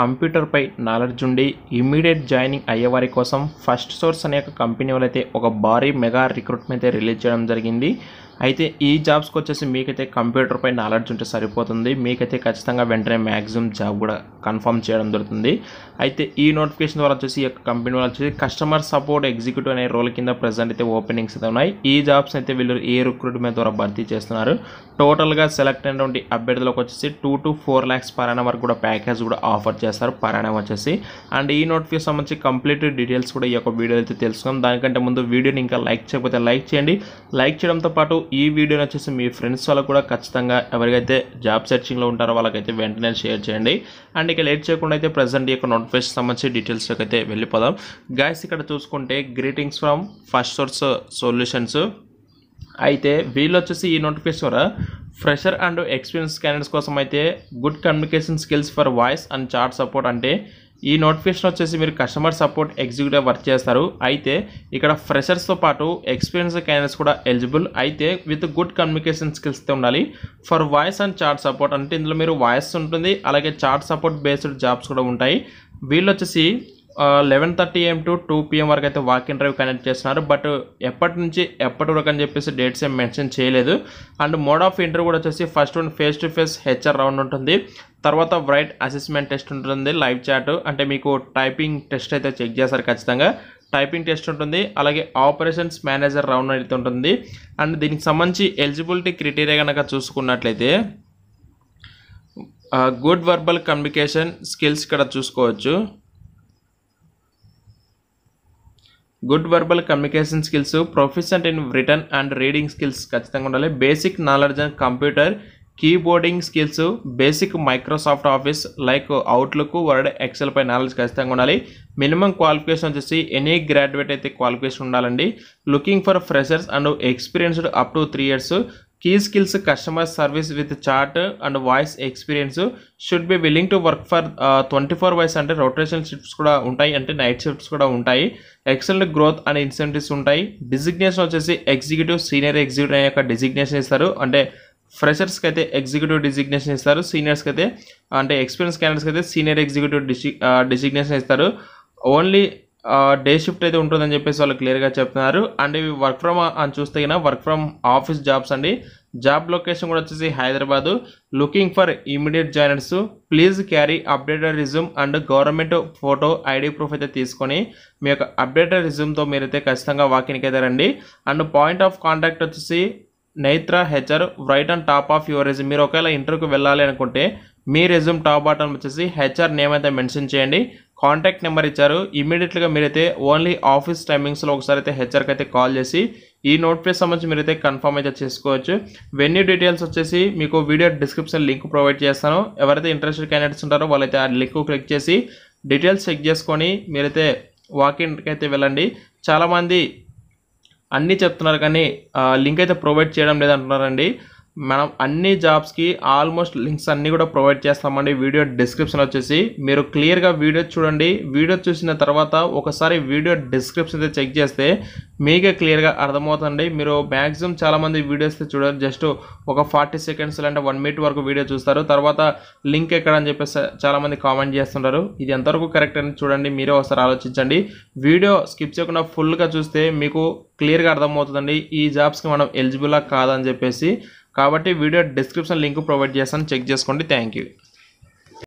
కంప్యూటర్పై knowledge ఉండి immediate joining అయ్యే వారి కోసం ఫస్ట్ సోర్స్ అనే ఒక కంపెనీ వాళ్ళైతే ఒక భారీ మెగా రిక్రూట్మెంట్ అయితే రిలీజ్ చేయడం జరిగింది అయితే ఈ జాబ్స్కి వచ్చేసి మీకైతే కంప్యూటర్పై నాలెడ్జ్ ఉంటే సరిపోతుంది మీకైతే ఖచ్చితంగా వెంటనే మ్యాక్సిమం జాబ్ కూడా కన్ఫర్మ్ చేయడం జరుగుతుంది అయితే ఈ నోటిఫికేషన్ ద్వారా వచ్చేసి ఈ కంపెనీ వాళ్ళు వచ్చేసి కస్టమర్ సపోర్ట్ ఎగ్జిక్యూటివ్ అనే రోల్ కింద ప్రజెంట్ అయితే ఓపెనింగ్స్ అయితే ఉన్నాయి ఈ జాబ్స్ అయితే వీళ్ళు ఏ రిక్రూట్మెంట్ ద్వారా భర్తీ చేస్తున్నారు టోటల్గా సెలెక్ట్ అయినటువంటి అభ్యర్థులకు వచ్చేసి two to four lakhs per వరకు కూడా ప్యాకేజ్ కూడా ఆఫర్ చేస్తారు పారాయణం వచ్చేసి అండ్ ఈ నోటిఫికేస్ సంబంధించి కంప్లీట్ డీటెయిల్స్ కూడా ఈ యొక్క వీడియో అయితే తెలుసుకుందాం దానికంటే ముందు వీడియోని ఇంకా లైక్ చేయకపోతే లైక్ చేయండి లైక్ చేయడంతో పాటు ఈ వీడియోని వచ్చేసి మీ ఫ్రెండ్స్ వాళ్ళకు కూడా ఖచ్చితంగా ఎవరికైతే జాబ్ సెర్చింగ్లో ఉంటారో వాళ్ళకైతే వెంటనే షేర్ చేయండి అండ్ ఇక లేట్ చేయకుండా అయితే ప్రజెంట్ ఈ యొక్క నోటిఫికేషన్ సంబంధించి డీటెయిల్స్లోకి అయితే వెళ్ళిపోదాం గాయస్ ఇక్కడ చూసుకుంటే greetings from first source solutions అయితే వీళ్ళు వచ్చేసి ఈ notification fresher and experience candidates కోసం అయితే good communication skills for voice and chat support అంటే ఈ నోటిఫికేషన్ వచ్చేసి మీరు కస్టమర్ సపోర్ట్ ఎగ్జిక్యూటివ్ వర్క్ చేస్తారు అయితే ఇక్కడ ఫ్రెషర్స్తో పాటు ఎక్స్పీరియన్స్ క్యాండిడేట్స్ కూడా ఎలిజిబుల్ అయితే విత్ గుడ్ కమ్యూనికేషన్ స్కిల్స్తో ఉండాలి for voice and chat support అంటే ఇందులో మీరు వాయిస్ ఉంటుంది అలాగే చాట్ సపోర్ట్ బేస్డ్ జాబ్స్ కూడా ఉంటాయి వీళ్ళు వచ్చేసి eleven thirty AM to two PM వరకు అయితే వాక్ ఇన్ డ్రైవ్ కనెక్ట్ చేస్తున్నారు బట్ ఎప్పటి నుంచి ఎప్పటి వరకు అని చెప్పేసి డేట్స్ ఏం మెన్షన్ చేయలేదు అండ్ మోడ్ ఆఫ్ ఇంటర్వ్యూ కూడా వచ్చేసి first one face to face HR round ఉంటుంది తర్వాత బ్రైట్ అసెస్మెంట్ టెస్ట్ ఉంటుంది లైవ్ చాట్ అంటే మీకు టైపింగ్ టెస్ట్ అయితే చెక్ చేస్తారు ఖచ్చితంగా టైపింగ్ టెస్ట్ ఉంటుంది అలాగే ఆపరేషన్స్ మేనేజర్ రౌండ్ అయితే ఉంటుంది అండ్ దీనికి సంబంధించి ఎలిజిబిలిటీ క్రిటీరియా కనుక చూసుకున్నట్లయితే గుడ్ వర్బల్ కమ్యూనికేషన్ స్కిల్స్ ఇక్కడ చూసుకోవచ్చు good verbal communication skills professional in written and reading skills ఖచ్చితంగా ఉండాలి basic knowledge and computer keyboarding skills basic Microsoft Office like Outlook Word Excel పై నాలెడ్జ్ ఖచ్చితంగా ఉండాలి మినిమం క్వాలిఫికేషన్ వచ్చేసి ఎనీ గ్రాడ్యుయేట్ అయితే qualification ఉండాలండి looking for freshers and experienced up to three years key skills customer service with chat and voice experience should be willing to work for twenty four ways అంటే rotation shifts కూడా ఉంటాయి అంటే night shifts కూడా ఉంటాయి excellent growth and incentives ఉంటాయి designation వచ్చేసి executive senior executive అనే యొక్క డిజిగ్నేషన్ ఇస్తారు అంటే ఫ్రెషర్స్కి అయితే ఎగ్జిక్యూటివ్ డిజిగ్నేషన్ ఇస్తారు సీనియర్స్కి అయితే అంటే ఎక్స్పీరియన్స్ క్యాండర్స్కి అయితే సీనియర్ ఎగ్జిక్యూటివ్ డిసి డిజిగ్నేషన్ ఇస్తారు ఓన్లీ డే షిఫ్ట్ అయితే ఉంటుందని చెప్పేసి వాళ్ళు క్లియర్గా చెప్తున్నారు అండ్ ఇవి వర్క్ ఫ్రమ్ అని చూస్తే కన్నా వర్క్ ఫ్రమ్ ఆఫీస్ జాబ్స్ అండి జాబ్ లొకేషన్ కూడా వచ్చేసి Hyderabad looking for immediate joiners please carry updated resume and government photo ID proof అయితే తీసుకొని మీ యొక్క అప్డేటెడ్ రిజ్యూమ్తో మీరైతే ఖచ్చితంగా వాకింగ్కి అయితే రండి అండ్ పాయింట్ ఆఫ్ కాంటాక్ట్ వచ్చేసి Naitra HR right and top of your resume మీరు ఒకవేళ ఇంటర్వ్యూకి వెళ్ళాలి అనుకుంటే మీ రెజ్యూమ్ టాప్ బాటన్ వచ్చేసి హెచ్ఆర్ నేమ్ అయితే మెన్షన్ చేయండి కాంటాక్ట్ నెంబర్ ఇచ్చారు ఇమీడియట్గా మీరైతే ఓన్లీ ఆఫీస్ టైమింగ్స్లో ఒకసారి అయితే హెచ్ఆర్కి అయితే కాల్ చేసి ఈ నోట్ పేస్ సంబంధించి మీరైతే కన్ఫర్మ్ అయితే చేసుకోవచ్చు వెన్యూ డీటెయిల్స్ వచ్చేసి మీకు వీడియో డిస్క్రిప్షన్ లింక్ ప్రొవైడ్ చేస్తాను ఎవరైతే ఇంట్రెస్టెడ్ క్యాండిడేట్స్ ఉంటారో వాళ్ళైతే ఆ లింక్ క్లిక్ చేసి డీటెయిల్స్ చెక్ చేసుకొని మీరైతే వాకింగ్కి అయితే వెళ్ళండి చాలామంది అన్నీ చెప్తున్నారు కానీ లింక్ అయితే ప్రొవైడ్ చేయడం లేదంటున్నారండి మనం అన్ని జాబ్స్కి ఆల్మోస్ట్ లింక్స్ అన్నీ కూడా ప్రొవైడ్ చేస్తామండి వీడియో డిస్క్రిప్షన్ వచ్చేసి మీరు క్లియర్గా వీడియో చూడండి వీడియో చూసిన తర్వాత ఒకసారి వీడియో డిస్క్రిప్షన్ అయితే చెక్ చేస్తే మీకే క్లియర్గా అర్థమవుతుంది మీరు మ్యాక్సిమం చాలామంది వీడియోస్ చూడండి జస్ట్ ఒక ఫార్టీ సెకండ్స్ లేదంటే వన్ మినిట్ వరకు వీడియో చూస్తారు తర్వాత లింక్ ఎక్కడ అని చెప్పేసి చాలామంది కామెంట్ చేస్తుంటారు ఇది ఎంతవరకు కరెక్ట్ అని చూడండి మీరే ఒకసారి ఆలోచించండి వీడియో స్కిప్ చేయకుండా ఫుల్గా చూస్తే మీకు క్లియర్గా అర్థమవుతుందండి ఈ జాబ్స్కి మనం ఎలిజిబుల్గా కాదని చెప్పేసి కాబట్టి వీడియో డిస్క్రిప్షన్ లింక్ ప్రొవైడ్ చేస్తాను చెక్ చేసుకోండి థ్యాంక్ యూ